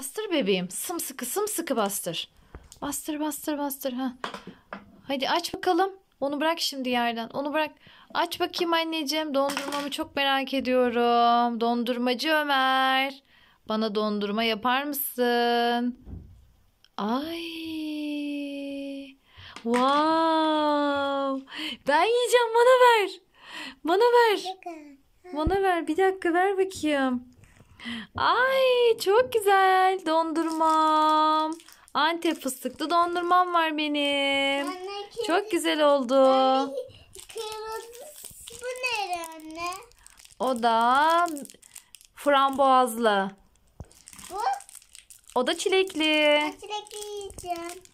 Bastır bebeğim. Sımsıkı sımsıkı bastır. Bastır bastır bastır. ha. Hadi aç bakalım. Onu bırak şimdi yerden. Onu bırak. Aç bakayım anneciğim. Dondurmamı çok merak ediyorum. Dondurmacı Ömer. Bana dondurma yapar mısın? Ay. Wow. Ben yiyeceğim. Bana ver. Bana ver. Bana ver. Bir dakika ver bakayım. Ay çok güzel dondurmam. Antep fıstıklı dondurmam var benim. Anne, çok güzel oldu. Anne, kırmızı nere anne? O da frambuazlı. Bu? O da çilekli. Ben çilekli yiyeceğim.